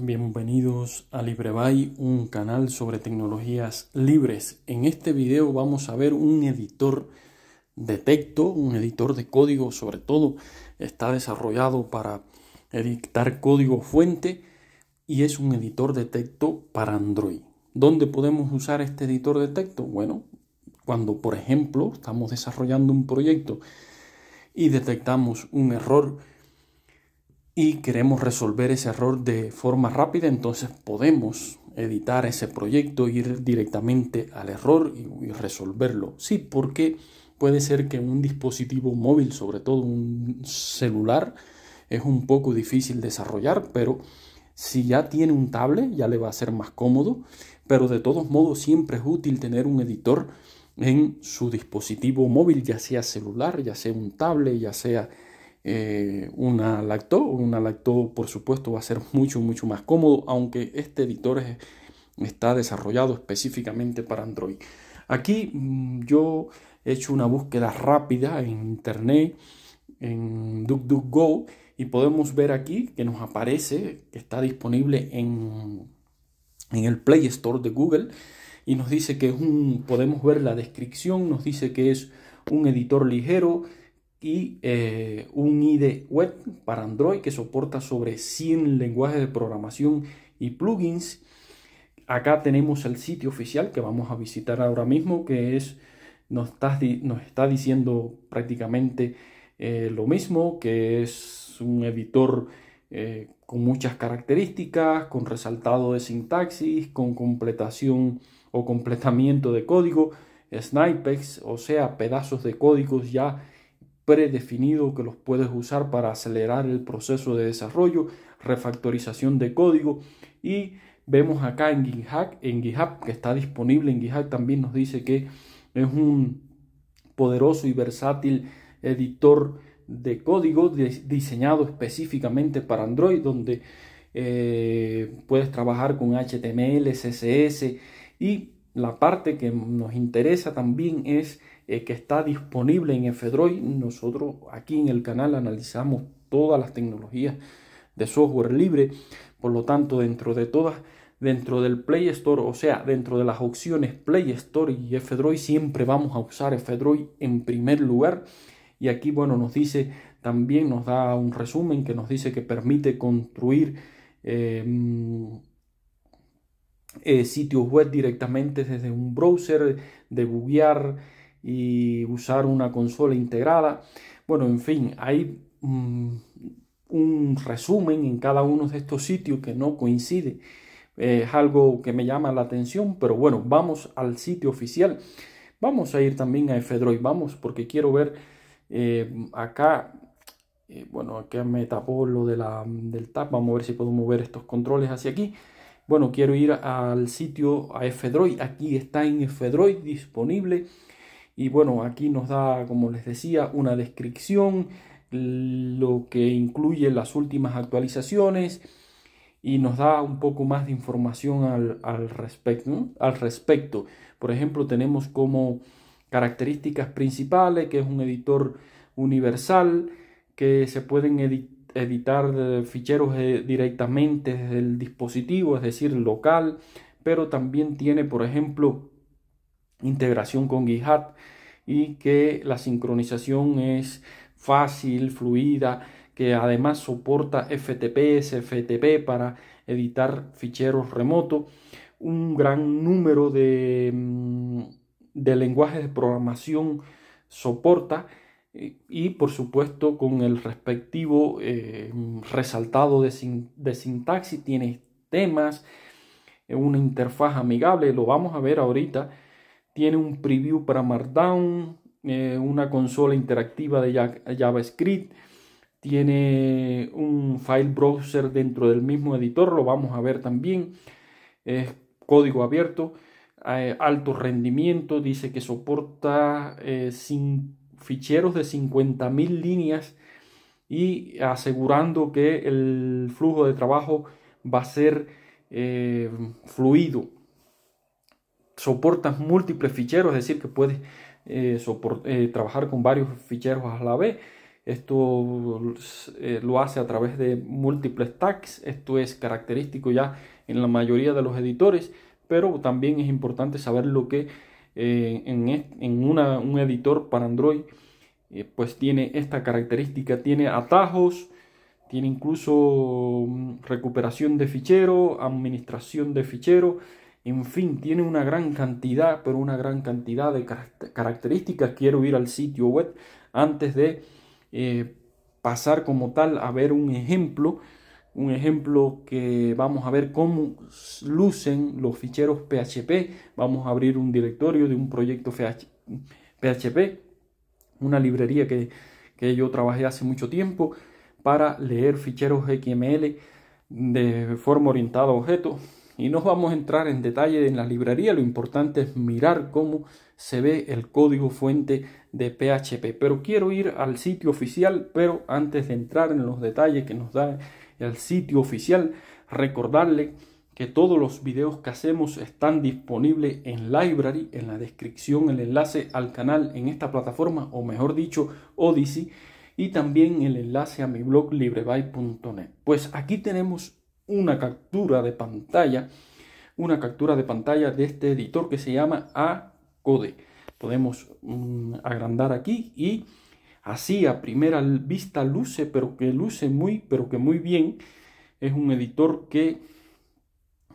Bienvenidos a LibreBay, un canal sobre tecnologías libres. En este video vamos a ver un editor de texto, un editor de código, sobre todo está desarrollado para editar código fuente y es un editor de texto para Android. ¿Dónde podemos usar este editor de texto? Bueno, cuando por ejemplo estamos desarrollando un proyecto y detectamos un error y queremos resolver ese error de forma rápida, entonces podemos editar ese proyecto, ir directamente al error y, resolverlo. Sí, porque puede ser que un dispositivo móvil, sobre todo un celular, es un poco difícil desarrollar, pero si ya tiene un tablet ya le va a ser más cómodo, pero de todos modos siempre es útil tener un editor en su dispositivo móvil, ya sea celular, ya sea un tablet, ya sea eh, una lacto. Una lacto, por supuesto, va a ser mucho, mucho más cómodo, aunque este editor está desarrollado específicamente para Android. Aquí mm, yo he hecho una búsqueda rápida en internet, en DuckDuckGo, y podemos ver aquí que nos aparece que está disponible en, en el Play Store de Google y nos dice que es un, podemos ver la descripción, nos dice que es un editor ligero, y eh, un IDE web para Android que soporta sobre 100 lenguajes de programación y plugins. Acá tenemos el sitio oficial que vamos a visitar ahora mismo, que es nos está, diciendo prácticamente eh, lo mismo, que es un editor eh, con muchas características, con resaltado de sintaxis, con completación o completamiento de código, Snipex, o sea, pedazos de códigos ya predefinido que los puedes usar para acelerar el proceso de desarrollo, refactorización de código y vemos acá en GitHub, en GitHub que está disponible en GitHub también nos dice que es un poderoso y versátil editor de código diseñado específicamente para Android donde eh, puedes trabajar con HTML, CSS y la parte que nos interesa también es eh, que está disponible en Fedroid. Nosotros aquí en el canal analizamos todas las tecnologías de software libre. Por lo tanto, dentro de todas, dentro del Play Store, o sea, dentro de las opciones Play Store y f siempre vamos a usar f en primer lugar. Y aquí, bueno, nos dice también, nos da un resumen que nos dice que permite construir em, eh, sitios web directamente desde un browser, de debuguear y usar una consola integrada. Bueno, en fin, hay mm, un resumen en cada uno de estos sitios que no coincide. es algo que me llama la atención, pero bueno, vamos al sitio oficial. Vamos a ir también a Fedroid, vamos, porque quiero ver eh, acá. Eh, bueno, acá me tapó lo de la, del tab Vamos a ver si puedo mover estos controles hacia aquí. Bueno, quiero ir al sitio a Fedroid. Aquí está en Fedroid disponible y bueno, aquí nos da, como les decía, una descripción, lo que incluye las últimas actualizaciones y nos da un poco más de información al, respecto, al respecto. Por ejemplo, tenemos como características principales que es un editor universal, que se pueden editar ficheros eh, directamente desde el dispositivo, es decir, local, pero también tiene, por ejemplo, integración con GitHub y que la sincronización es fácil, fluida, que además soporta FTP, SFTP para editar ficheros remotos, un gran número de, mm, de lenguajes de programación soporta eh, y por supuesto con el respectivo eh, resaltado de, de sintaxis tiene temas, eh, una interfaz amigable, lo vamos a ver ahorita tiene un preview para Markdown, eh, una consola interactiva de JavaScript, tiene un file browser dentro del mismo editor, lo vamos a ver también, es código abierto, eh, alto rendimiento, dice que soporta sin eh, ficheros de 50.000 líneas y asegurando que el flujo de trabajo va a ser fluido soportas múltiples ficheros, es decir, que puedes eh, eh, trabajar con varios ficheros a la vez. Esto eh, lo hace a través de múltiples tags. Esto es característico ya en la mayoría de los editores, pero también es importante saber lo que en, un editor para Android pues tiene esta característica, tiene atajos, tiene incluso mm, recuperación de fichero, administración de fichero en fin, tiene una gran cantidad, pero una gran cantidad de características. Quiero ir al sitio web antes de eh, pasar como tal a ver un ejemplo. Un ejemplo que vamos a ver cómo lucen los ficheros PHP. Vamos a abrir un directorio de un proyecto PHP, una librería que, que yo trabajé hace mucho tiempo para leer ficheros XML de forma orientada a objetos y no vamos a entrar en detalle en la librería, lo importante es mirar cómo se ve el código fuente de PHP. Pero quiero ir al sitio oficial, pero antes de entrar en los detalles que nos da el sitio oficial, recordarle que todos los videos que hacemos están disponibles en Library, en la descripción, el enlace al canal en esta plataforma, o mejor dicho, Odyssey, y también el enlace a mi blog libreby.net Pues aquí tenemos una captura de pantalla, una captura de pantalla de este editor que se llama ACODE. Podemos mm, agrandar aquí y así a primera vista luce, pero que luce muy, pero que muy bien. Es un editor que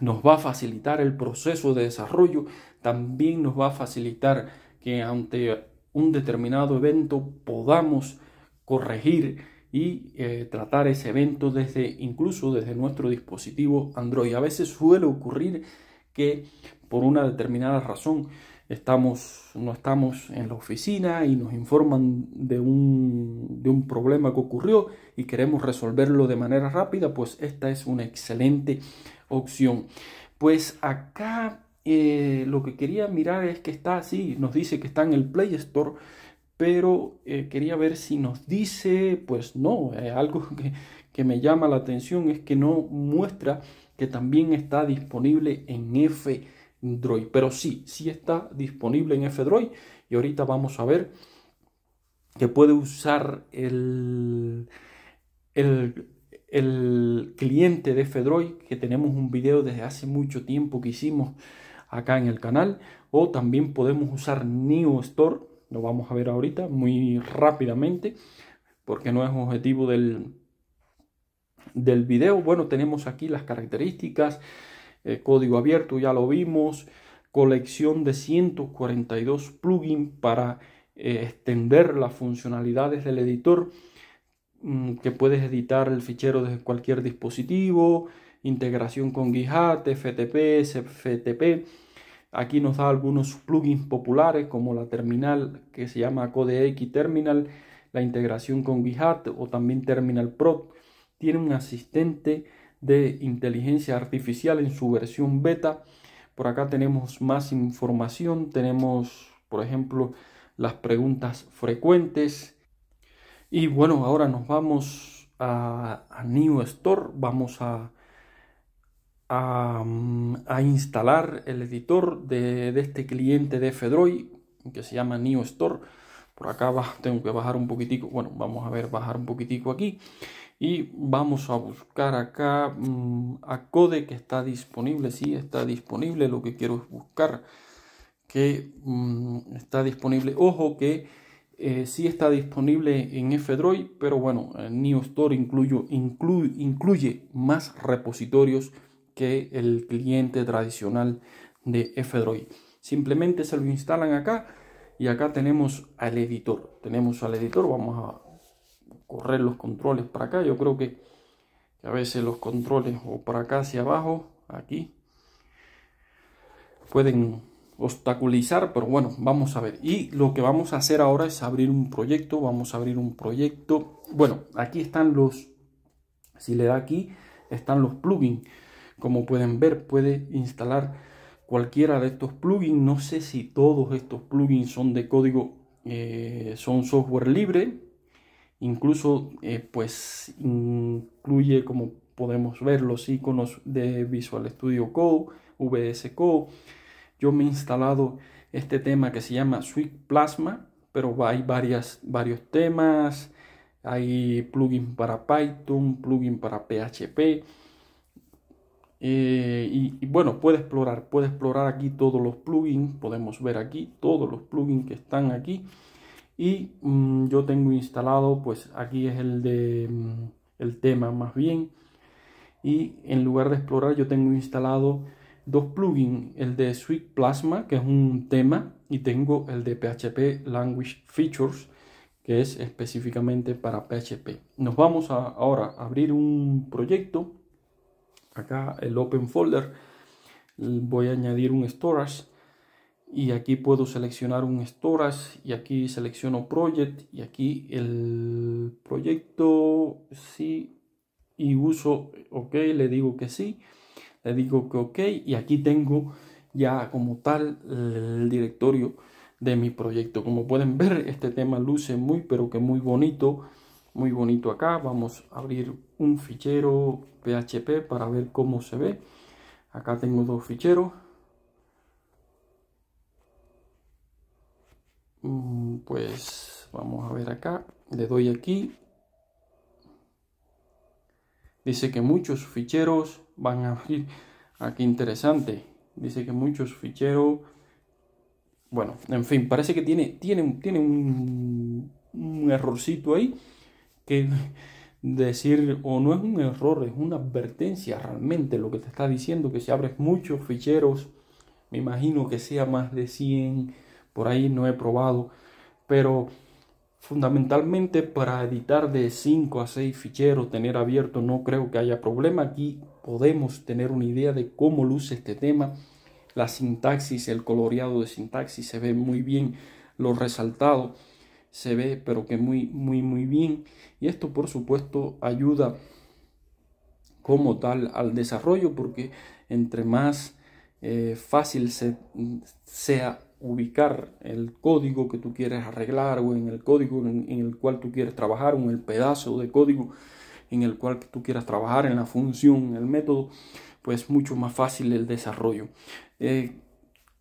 nos va a facilitar el proceso de desarrollo, también nos va a facilitar que ante un determinado evento podamos corregir y eh, tratar ese evento desde incluso desde nuestro dispositivo Android. A veces suele ocurrir que por una determinada razón estamos, no estamos en la oficina y nos informan de un, de un problema que ocurrió y queremos resolverlo de manera rápida, pues esta es una excelente opción. Pues acá eh, lo que quería mirar es que está así, nos dice que está en el Play Store pero eh, quería ver si nos dice, pues no, eh, algo que, me llama la atención es que no muestra que también está disponible en F-Droid, pero sí, sí está disponible en F-Droid y ahorita vamos a ver que puede usar el, el, el cliente de F-Droid, que tenemos un video desde hace mucho tiempo que hicimos acá en el canal, o también podemos usar Neo Store lo vamos a ver ahorita muy rápidamente, porque no es objetivo del, del video. Bueno, tenemos aquí las características, eh, código abierto, ya lo vimos, colección de 142 plugins para eh, extender las funcionalidades del editor, mm, que puedes editar el fichero desde cualquier dispositivo, integración con GitHub, FTP, FTP Aquí nos da algunos plugins populares como la terminal que se llama CodeX Terminal, la integración con GitHub o también Terminal Pro. Tiene un asistente de inteligencia artificial en su versión beta. Por acá tenemos más información, tenemos por ejemplo las preguntas frecuentes. Y bueno, ahora nos vamos a, a New Store, vamos a Mm, a, instalar el editor de, este cliente de Fedroid que se llama New Store. Por acá va, tengo que bajar un poquitico. Bueno, vamos a ver, bajar un poquitico aquí. Y vamos a buscar acá mm, a code que está disponible. si está disponible. Lo que quiero es buscar que mm, está disponible. Ojo que si eh, sí está disponible en fedroid pero bueno, New Store incluyo, incluye más repositorios que el cliente tradicional de f Simplemente se lo instalan acá y acá tenemos al editor. Tenemos al editor, vamos a correr los controles para acá. Yo creo que a veces los controles o para acá hacia abajo, aquí, pueden obstaculizar, pero bueno, vamos a ver. Y lo que vamos a hacer ahora es abrir un proyecto, vamos a abrir un proyecto. Bueno, aquí están los, si le da aquí, están los plugins. Como pueden ver, puede instalar cualquiera de estos plugins. No sé si todos estos plugins son de código, eh, son software libre. Incluso, eh, pues, incluye, como podemos ver, los iconos de Visual Studio Code, VS Code. Yo me he instalado este tema que se llama Sweet Plasma, pero hay varias, varios temas. Hay plugin para Python, plugin para PHP eh, y, bueno, puede explorar, puede explorar aquí todos los plugins, podemos ver aquí todos los plugins que están aquí. Y mm, yo tengo instalado, pues aquí es el de mm, el tema más bien. Y en lugar de explorar, yo tengo instalado dos plugins, el de Sweet Plasma, que es un tema, y tengo el de PHP Language Features, que es específicamente para PHP. Nos vamos a, ahora a abrir un proyecto acá el Open Folder, voy a añadir un Storage y aquí puedo seleccionar un Storage y aquí selecciono Project y aquí el proyecto sí y uso OK, le digo que sí, le digo que OK y aquí tengo ya como tal el directorio de mi proyecto. Como pueden ver, este tema luce muy pero que muy bonito muy bonito acá vamos a abrir un fichero php para ver cómo se ve acá tengo dos ficheros mm, pues vamos a ver acá le doy aquí dice que muchos ficheros van a abrir aquí ah, interesante dice que muchos ficheros bueno en fin parece que tiene tiene, tiene un errorcito ahí decir, o no es un error, es una advertencia realmente lo que te está diciendo, que si abres muchos ficheros, me imagino que sea más de 100, por ahí no he probado, pero fundamentalmente para editar de 5 a 6 ficheros, tener abierto, no creo que haya problema. Aquí podemos tener una idea de cómo luce este tema. La sintaxis, el coloreado de sintaxis se ve muy bien, lo resaltado se ve pero que muy muy muy bien y esto por supuesto ayuda como tal al desarrollo porque entre más eh, fácil sea ubicar el código que tú quieres arreglar o en el código en, el cual tú quieres trabajar o en el pedazo de código en el cual tú quieras trabajar en la función en el método pues mucho más fácil el desarrollo eh,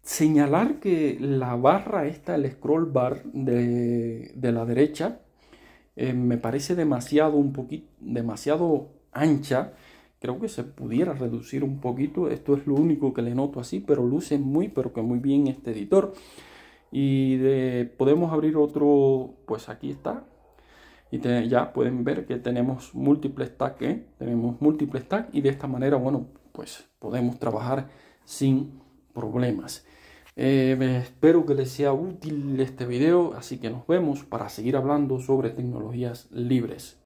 señalar que la barra esta, el scroll bar de, la derecha, eh, me parece demasiado, un poquito, demasiado ancha. Creo que se pudiera reducir un poquito. Esto es lo único que le noto así, pero luce muy, pero que muy bien este editor. Y podemos abrir otro, pues aquí está. Y ya pueden ver que tenemos múltiples tags, ¿eh? tenemos múltiples tags y de esta manera, bueno, pues podemos trabajar sin problemas. Eh, espero que les sea útil este video, así que nos vemos para seguir hablando sobre tecnologías libres.